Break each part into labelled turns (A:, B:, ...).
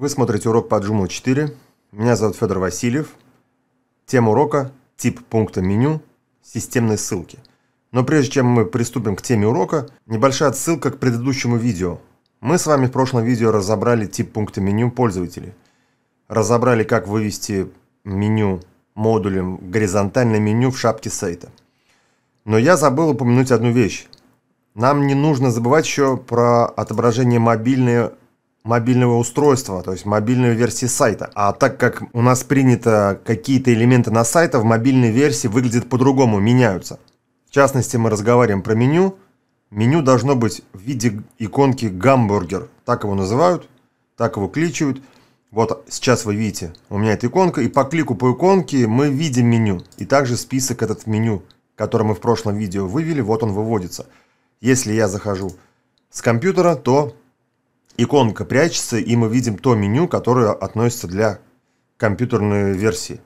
A: Вы смотрите урок по Joomla 4. Меня зовут Федор Васильев. Тема урока – тип пункта меню, системные ссылки. Но прежде чем мы приступим к теме урока, небольшая отсылка к предыдущему видео. Мы с вами в прошлом видео разобрали тип пункта меню пользователей. Разобрали, как вывести меню модулем горизонтальное меню в шапке сайта. Но я забыл упомянуть одну вещь. Нам не нужно забывать еще про отображение мобильной мобильного устройства, то есть мобильной версии сайта. А так как у нас принято какие-то элементы на сайта, в мобильной версии выглядят по-другому, меняются. В частности, мы разговариваем про меню. Меню должно быть в виде иконки гамбургер. Так его называют, так его кличают. Вот сейчас вы видите, у меня эта иконка, и по клику по иконке мы видим меню. И также список этот меню, который мы в прошлом видео вывели, вот он выводится. Если я захожу с компьютера, то иконка прячется, и мы видим то меню, которое относится для компьютерной версии.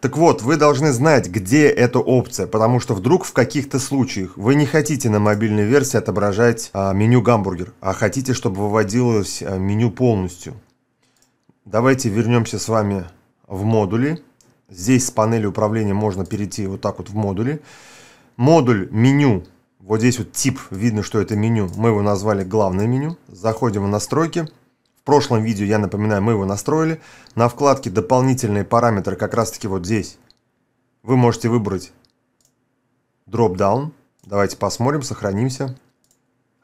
A: Так вот, вы должны знать, где эта опция, потому что вдруг в каких-то случаях вы не хотите на мобильной версии отображать а, меню гамбургер, а хотите, чтобы выводилось а, меню полностью. Давайте вернемся с вами в модули. Здесь с панели управления можно перейти вот так вот в модули. Модуль меню вот здесь вот тип, видно, что это меню. Мы его назвали главное меню. Заходим в настройки. В прошлом видео, я напоминаю, мы его настроили. На вкладке дополнительные параметры, как раз таки вот здесь. Вы можете выбрать дроп-даун. Давайте посмотрим, сохранимся.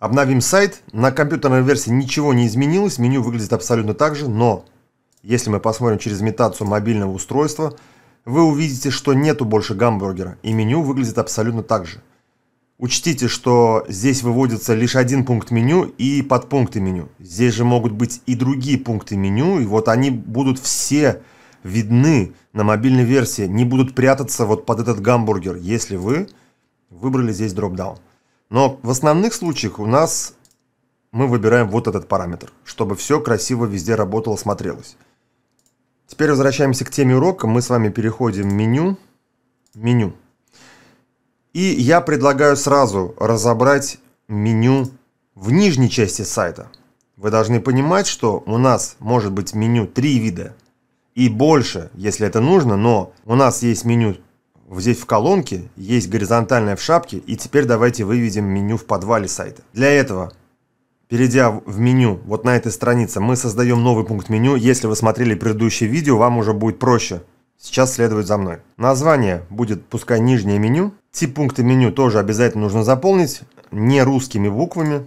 A: Обновим сайт. На компьютерной версии ничего не изменилось. Меню выглядит абсолютно так же, но если мы посмотрим через имитацию мобильного устройства, вы увидите, что нету больше гамбургера, и меню выглядит абсолютно так же. Учтите, что здесь выводится лишь один пункт меню и подпункты меню. Здесь же могут быть и другие пункты меню, и вот они будут все видны на мобильной версии, не будут прятаться вот под этот гамбургер, если вы выбрали здесь дропдаун. Но в основных случаях у нас мы выбираем вот этот параметр, чтобы все красиво везде работало, смотрелось. Теперь возвращаемся к теме урока. Мы с вами переходим в меню. Меню. И я предлагаю сразу разобрать меню в нижней части сайта. Вы должны понимать, что у нас может быть меню три вида и больше, если это нужно, но у нас есть меню здесь в колонке, есть горизонтальное в шапке, и теперь давайте выведем меню в подвале сайта. Для этого, перейдя в меню, вот на этой странице, мы создаем новый пункт меню. Если вы смотрели предыдущее видео, вам уже будет проще Сейчас следует за мной. Название будет пускай нижнее меню. Тип пункта меню тоже обязательно нужно заполнить не русскими буквами.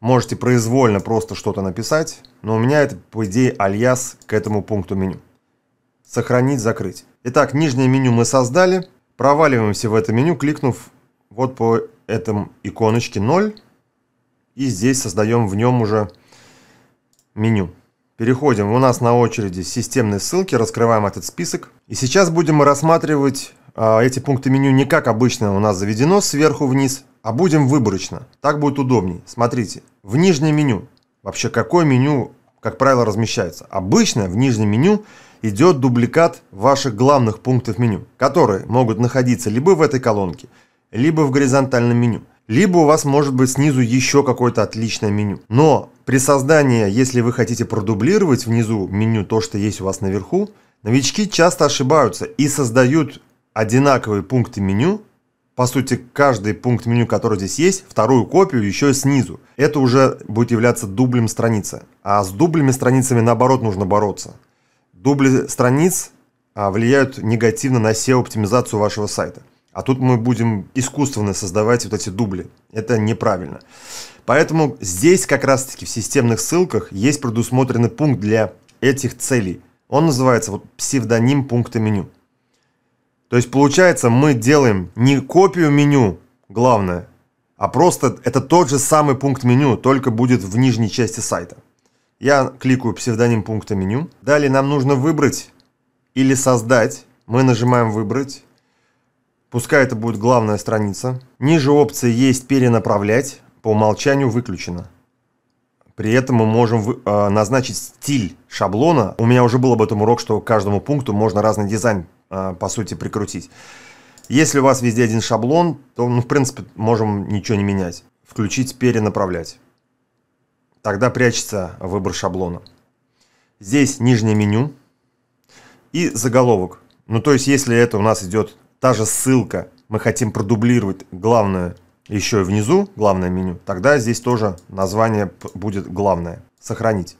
A: Можете произвольно просто что-то написать, но у меня это, по идее, альяс к этому пункту меню. Сохранить, закрыть. Итак, нижнее меню мы создали. Проваливаемся в это меню, кликнув вот по этом иконочке 0. И здесь создаем в нем уже меню. Переходим, у нас на очереди системные ссылки, раскрываем этот список. И сейчас будем рассматривать э, эти пункты меню не как обычно у нас заведено, сверху вниз, а будем выборочно. Так будет удобнее. Смотрите, в нижнем меню. Вообще, какое меню, как правило, размещается? Обычно в нижнем меню идет дубликат ваших главных пунктов меню, которые могут находиться либо в этой колонке, либо в горизонтальном меню. Либо у вас может быть снизу еще какое-то отличное меню. Но при создании, если вы хотите продублировать внизу меню то, что есть у вас наверху, новички часто ошибаются и создают одинаковые пункты меню, по сути, каждый пункт меню, который здесь есть, вторую копию еще и снизу. Это уже будет являться дублем страницы. А с дублями страницами наоборот нужно бороться. Дубли страниц а, влияют негативно на SEO-оптимизацию вашего сайта. А тут мы будем искусственно создавать вот эти дубли. Это неправильно. Поэтому здесь как раз-таки в системных ссылках есть предусмотренный пункт для этих целей. Он называется вот псевдоним пункта меню. То есть получается мы делаем не копию меню, главное, а просто это тот же самый пункт меню, только будет в нижней части сайта. Я кликаю псевдоним пункта меню. Далее нам нужно выбрать или создать. Мы нажимаем выбрать. Пускай это будет главная страница. Ниже опции есть «Перенаправлять». По умолчанию выключено. При этом мы можем э, назначить стиль шаблона. У меня уже был об этом урок, что к каждому пункту можно разный дизайн, э, по сути, прикрутить. Если у вас везде один шаблон, то, ну, в принципе, можем ничего не менять. Включить «Перенаправлять». Тогда прячется выбор шаблона. Здесь нижнее меню и заголовок. Ну, то есть, если это у нас идет та же ссылка, мы хотим продублировать главное еще и внизу, главное меню, тогда здесь тоже название будет главное. Сохранить.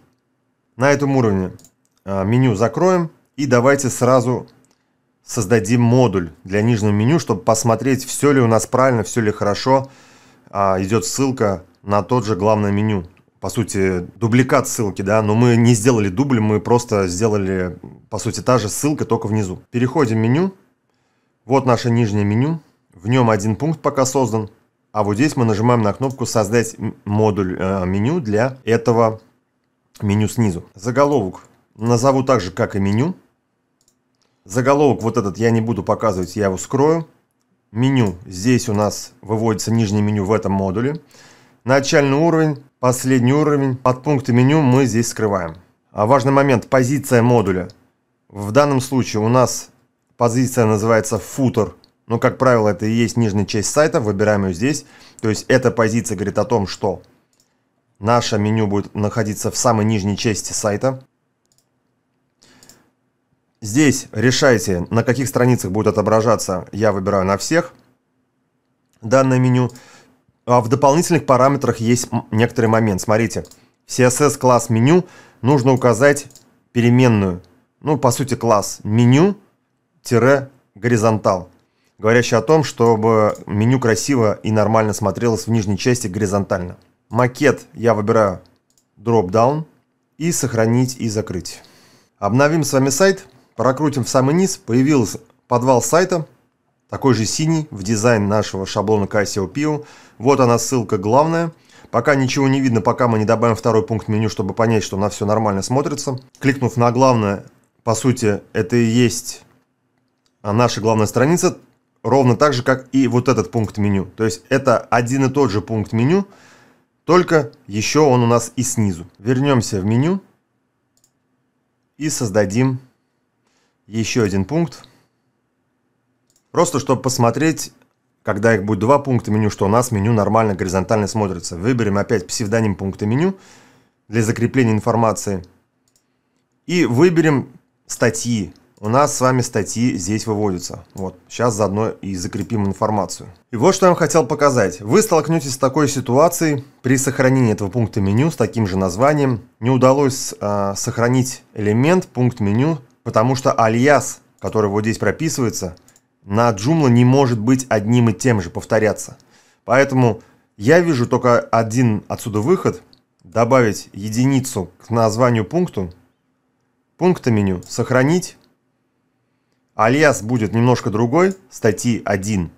A: На этом уровне а, меню закроем и давайте сразу создадим модуль для нижнего меню, чтобы посмотреть, все ли у нас правильно, все ли хорошо. А, Идет ссылка на тот же главное меню. По сути, дубликат ссылки, да, но мы не сделали дубль, мы просто сделали, по сути, та же ссылка, только внизу. Переходим в меню, вот наше нижнее меню. В нем один пункт пока создан. А вот здесь мы нажимаем на кнопку «Создать модуль э, меню» для этого меню снизу. Заголовок назову так же, как и меню. Заголовок вот этот я не буду показывать, я его скрою. Меню. Здесь у нас выводится нижнее меню в этом модуле. Начальный уровень, последний уровень, подпункты меню мы здесь скрываем. А важный момент – позиция модуля. В данном случае у нас Позиция называется футер. но как правило, это и есть нижняя часть сайта. Выбираем ее здесь. То есть эта позиция говорит о том, что наше меню будет находиться в самой нижней части сайта. Здесь решайте, на каких страницах будет отображаться. Я выбираю на всех данное меню. А в дополнительных параметрах есть некоторый момент. Смотрите, в CSS класс меню нужно указать переменную. Ну, по сути, класс меню – горизонтал, говорящий о том, чтобы меню красиво и нормально смотрелось в нижней части горизонтально. Макет я выбираю drop down и сохранить и закрыть. Обновим с вами сайт, прокрутим в самый низ, появился подвал сайта, такой же синий, в дизайн нашего шаблона Casio Вот она ссылка главная. Пока ничего не видно, пока мы не добавим второй пункт меню, чтобы понять, что на все нормально смотрится. Кликнув на главное, по сути, это и есть а наша главная страница ровно так же, как и вот этот пункт меню. То есть это один и тот же пункт меню, только еще он у нас и снизу. Вернемся в меню и создадим еще один пункт. Просто чтобы посмотреть, когда их будет два пункта меню, что у нас меню нормально горизонтально смотрится. Выберем опять псевдоним пункта меню для закрепления информации. И выберем статьи, у нас с вами статьи здесь выводятся. Вот, сейчас заодно и закрепим информацию. И вот что я вам хотел показать. Вы столкнетесь с такой ситуацией при сохранении этого пункта меню с таким же названием. Не удалось э, сохранить элемент, пункт меню, потому что альяс, который вот здесь прописывается, на Joomla не может быть одним и тем же, повторяться. Поэтому я вижу только один отсюда выход. Добавить единицу к названию пункту, пункта меню, сохранить Альяс будет немножко другой, статьи 1.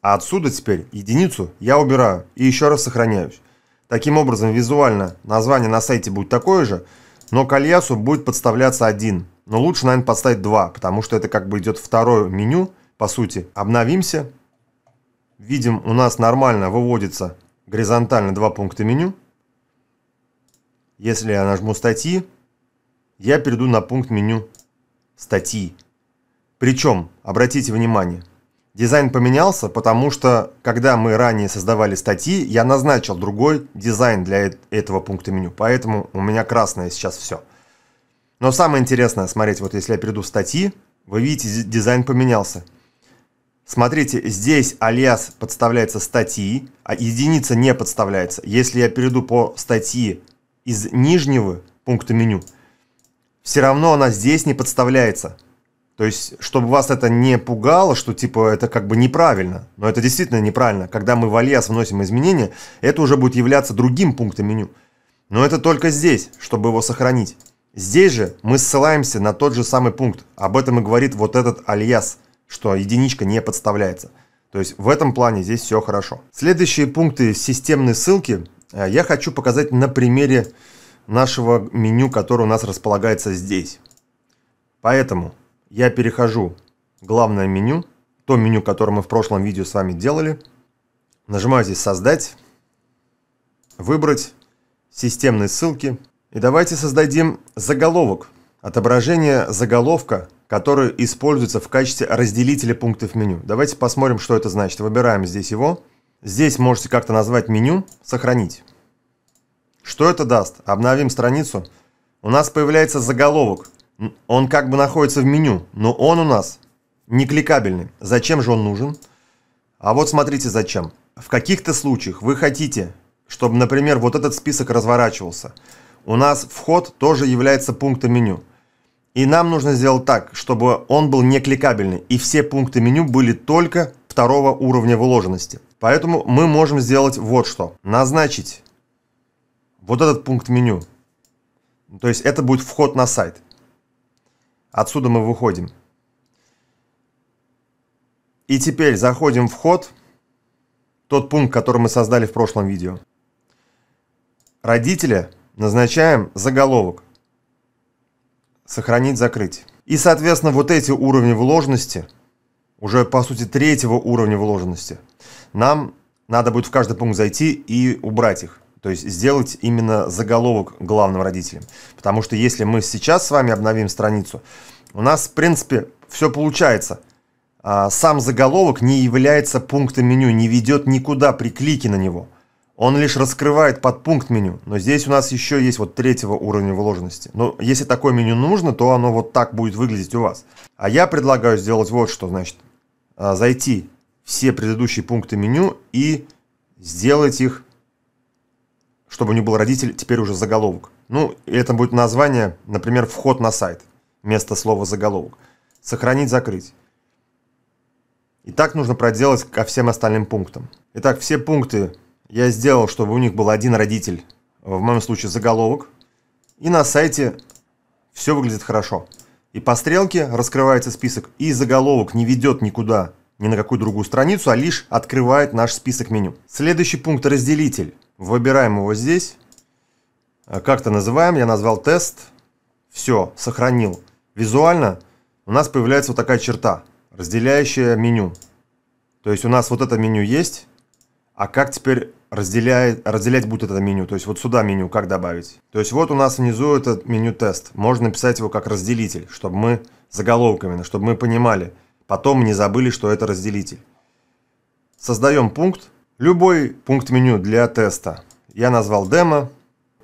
A: А отсюда теперь единицу я убираю и еще раз сохраняюсь. Таким образом, визуально название на сайте будет такое же, но к альясу будет подставляться один, Но лучше, наверное, подставить два, потому что это как бы идет второе меню, по сути. Обновимся. Видим, у нас нормально выводится горизонтально два пункта меню. Если я нажму статьи, я перейду на пункт меню статьи. Причем, обратите внимание, дизайн поменялся, потому что, когда мы ранее создавали статьи, я назначил другой дизайн для этого пункта меню, поэтому у меня красное сейчас все. Но самое интересное, смотрите, вот если я перейду в статьи, вы видите, дизайн поменялся. Смотрите, здесь алиас подставляется статьи, а единица не подставляется. Если я перейду по статьи из нижнего пункта меню, все равно она здесь не подставляется. То есть, чтобы вас это не пугало, что типа это как бы неправильно. Но это действительно неправильно. Когда мы в Алиас вносим изменения, это уже будет являться другим пунктом меню. Но это только здесь, чтобы его сохранить. Здесь же мы ссылаемся на тот же самый пункт. Об этом и говорит вот этот Алиас, что единичка не подставляется. То есть в этом плане здесь все хорошо. Следующие пункты системной ссылки э, я хочу показать на примере нашего меню, которое у нас располагается здесь. Поэтому я перехожу в главное меню, то меню, которое мы в прошлом видео с вами делали. Нажимаю здесь «Создать», «Выбрать», «Системные ссылки». И давайте создадим заголовок, отображение заголовка, который используется в качестве разделителя пунктов меню. Давайте посмотрим, что это значит. Выбираем здесь его. Здесь можете как-то назвать меню «Сохранить». Что это даст? Обновим страницу. У нас появляется заголовок, он как бы находится в меню, но он у нас не кликабельный. Зачем же он нужен? А вот смотрите зачем. В каких-то случаях вы хотите, чтобы, например, вот этот список разворачивался. У нас вход тоже является пунктом меню. И нам нужно сделать так, чтобы он был не кликабельный, и все пункты меню были только второго уровня выложенности. Поэтому мы можем сделать вот что. Назначить вот этот пункт меню. То есть это будет вход на сайт. Отсюда мы выходим. И теперь заходим в ход, тот пункт, который мы создали в прошлом видео. Родителя назначаем заголовок. Сохранить, закрыть. И, соответственно, вот эти уровни вложенности, уже, по сути, третьего уровня вложенности, нам надо будет в каждый пункт зайти и убрать их. То есть сделать именно заголовок главным родителем. Потому что если мы сейчас с вами обновим страницу, у нас, в принципе, все получается. А сам заголовок не является пунктом меню, не ведет никуда при клике на него. Он лишь раскрывает подпункт меню, но здесь у нас еще есть вот третьего уровня вложенности. Но если такое меню нужно, то оно вот так будет выглядеть у вас. А я предлагаю сделать вот что, значит, а, зайти все предыдущие пункты меню и сделать их чтобы у них был родитель, теперь уже заголовок. Ну, и это будет название, например, вход на сайт, вместо слова заголовок. Сохранить, закрыть. И так нужно проделать ко всем остальным пунктам. Итак, все пункты я сделал, чтобы у них был один родитель, в моем случае заголовок. И на сайте все выглядит хорошо. И по стрелке раскрывается список, и заголовок не ведет никуда, ни на какую другую страницу, а лишь открывает наш список меню. Следующий пункт – разделитель. Выбираем его здесь. А, Как-то называем. Я назвал тест. Все, сохранил. Визуально у нас появляется вот такая черта, разделяющая меню. То есть у нас вот это меню есть. А как теперь разделяет, разделять будет это меню? То есть вот сюда меню как добавить? То есть вот у нас внизу это меню тест. Можно написать его как разделитель, чтобы мы заголовками, чтобы мы понимали. Потом не забыли, что это разделитель. Создаем пункт. Любой пункт меню для теста. Я назвал демо,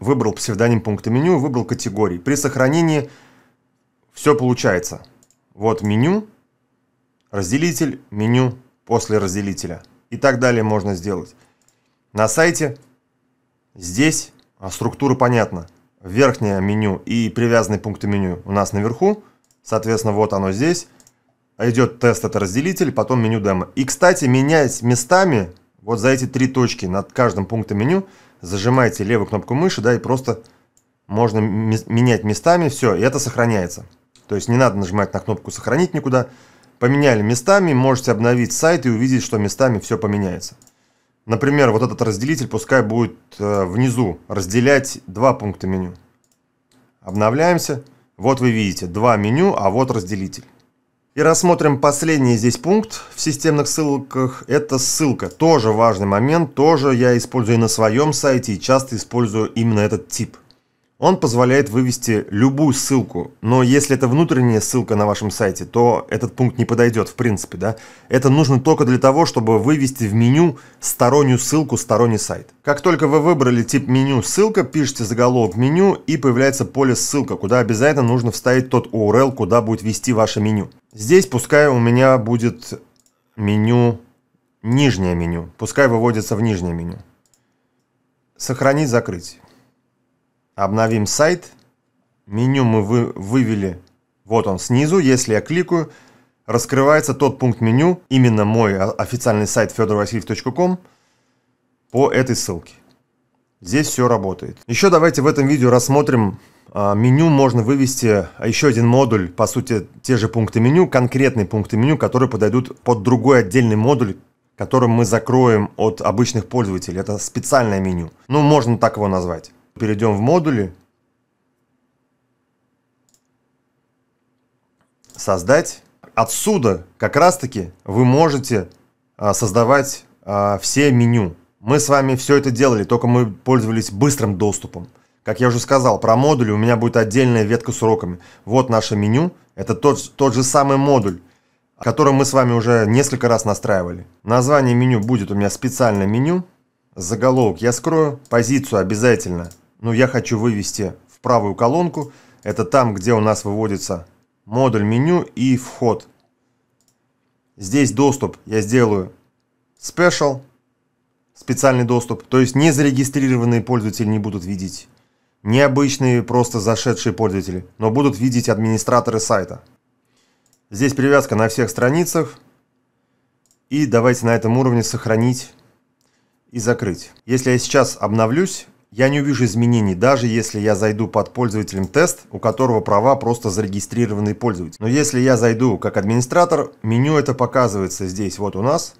A: выбрал псевдоним пункта меню, выбрал категории. При сохранении все получается. Вот меню, разделитель, меню после разделителя. И так далее можно сделать. На сайте здесь а, структура понятна. Верхнее меню и привязанный пункт меню у нас наверху. Соответственно, вот оно здесь. Идет тест, это разделитель, потом меню демо. И, кстати, менять местами вот за эти три точки над каждым пунктом меню зажимаете левую кнопку мыши, да, и просто можно менять местами, все, и это сохраняется. То есть не надо нажимать на кнопку «Сохранить никуда». Поменяли местами, можете обновить сайт и увидеть, что местами все поменяется. Например, вот этот разделитель пускай будет э, внизу разделять два пункта меню. Обновляемся. Вот вы видите, два меню, а вот разделитель. И рассмотрим последний здесь пункт в системных ссылках. Это ссылка. Тоже важный момент. Тоже я использую на своем сайте и часто использую именно этот тип. Он позволяет вывести любую ссылку, но если это внутренняя ссылка на вашем сайте, то этот пункт не подойдет в принципе. Да? Это нужно только для того, чтобы вывести в меню стороннюю ссылку, сторонний сайт. Как только вы выбрали тип меню «ссылка», пишите заголовок меню и появляется поле «ссылка», куда обязательно нужно вставить тот URL, куда будет вести ваше меню. Здесь пускай у меня будет меню «нижнее меню», пускай выводится в нижнее меню. Сохранить, закрыть. Обновим сайт. Меню мы вы, вывели. Вот он снизу. Если я кликаю, раскрывается тот пункт меню, именно мой официальный сайт fedorvasiliev.com по этой ссылке. Здесь все работает. Еще давайте в этом видео рассмотрим а, меню можно вывести а, еще один модуль, по сути, те же пункты меню, конкретные пункты меню, которые подойдут под другой отдельный модуль, которым мы закроем от обычных пользователей. Это специальное меню. Ну, можно так его назвать. Перейдем в модули. Создать. Отсюда как раз-таки вы можете а, создавать а, все меню. Мы с вами все это делали, только мы пользовались быстрым доступом. Как я уже сказал, про модули у меня будет отдельная ветка с уроками. Вот наше меню. Это тот, тот же самый модуль, который мы с вами уже несколько раз настраивали. Название меню будет у меня специальное меню. Заголовок я скрою. Позицию обязательно но «Ну, я хочу вывести в правую колонку. Это там, где у нас выводится модуль меню и вход. Здесь доступ я сделаю special, специальный доступ. То есть не зарегистрированные пользователи не будут видеть. Необычные просто зашедшие пользователи, но будут видеть администраторы сайта. Здесь привязка на всех страницах. И давайте на этом уровне сохранить и закрыть. Если я сейчас обновлюсь, я не увижу изменений, даже если я зайду под пользователем тест, у которого права просто зарегистрированный пользователь. Но если я зайду как администратор, меню это показывается здесь вот у нас.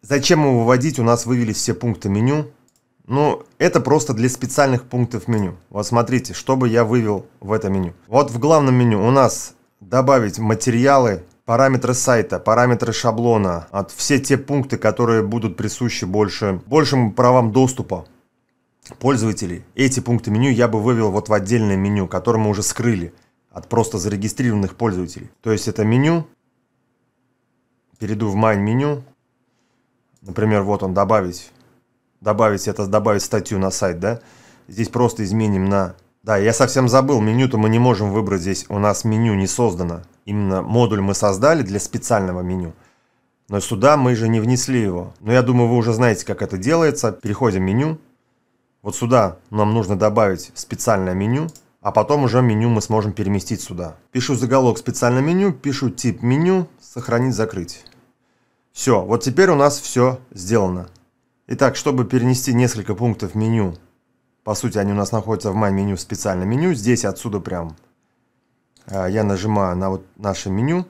A: Зачем его выводить? У нас вывелись все пункты меню. Ну, это просто для специальных пунктов меню. Вот смотрите, что бы я вывел в это меню. Вот в главном меню у нас добавить материалы, параметры сайта, параметры шаблона, от все те пункты, которые будут присущи больше, большим правам доступа пользователей, эти пункты меню я бы вывел вот в отдельное меню, которое мы уже скрыли от просто зарегистрированных пользователей. То есть это меню, перейду в main меню, например, вот он, добавить, добавить это, добавить статью на сайт, да, здесь просто изменим на, да, я совсем забыл, меню-то мы не можем выбрать здесь, у нас меню не создано, именно модуль мы создали для специального меню, но сюда мы же не внесли его. Но я думаю, вы уже знаете, как это делается. Переходим в меню, вот сюда нам нужно добавить специальное меню, а потом уже меню мы сможем переместить сюда. Пишу заголовок специальное меню, пишу тип меню, сохранить, закрыть. Все, вот теперь у нас все сделано. Итак, чтобы перенести несколько пунктов меню, по сути они у нас находятся в main меню, в специальном меню, здесь отсюда прям а, я нажимаю на вот наше меню,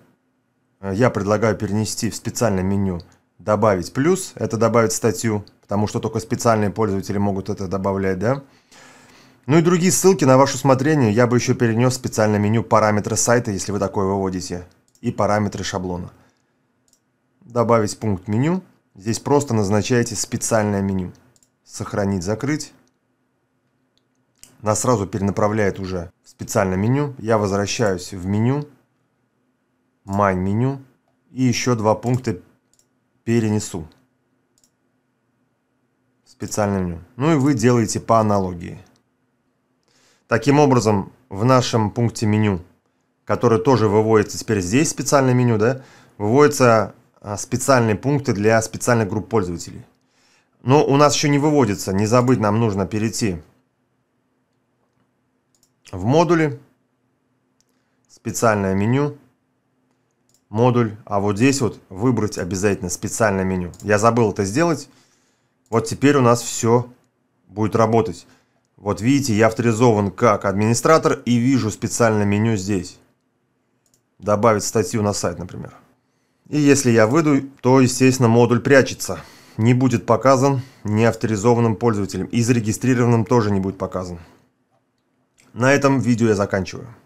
A: а, я предлагаю перенести в специальное меню, добавить плюс, это добавить статью, потому что только специальные пользователи могут это добавлять, да? Ну и другие ссылки на ваше усмотрение я бы еще перенес в специальное меню параметры сайта, если вы такое выводите, и параметры шаблона. Добавить пункт меню. Здесь просто назначаете специальное меню. Сохранить, закрыть. Нас сразу перенаправляет уже в специальное меню. Я возвращаюсь в меню. Майн меню. И еще два пункта перенесу специальным днем. Ну и вы делаете по аналогии. Таким образом, в нашем пункте меню, который тоже выводится теперь здесь, специальное меню, да, выводятся а, специальные пункты для специальных групп пользователей. Но у нас еще не выводится, не забыть, нам нужно перейти в модули, специальное меню, модуль, а вот здесь вот выбрать обязательно специальное меню. Я забыл это сделать, вот теперь у нас все будет работать. Вот видите, я авторизован как администратор и вижу специальное меню здесь. Добавить статью на сайт, например. И если я выйду, то, естественно, модуль прячется. Не будет показан неавторизованным пользователям. И зарегистрированным тоже не будет показан. На этом видео я заканчиваю.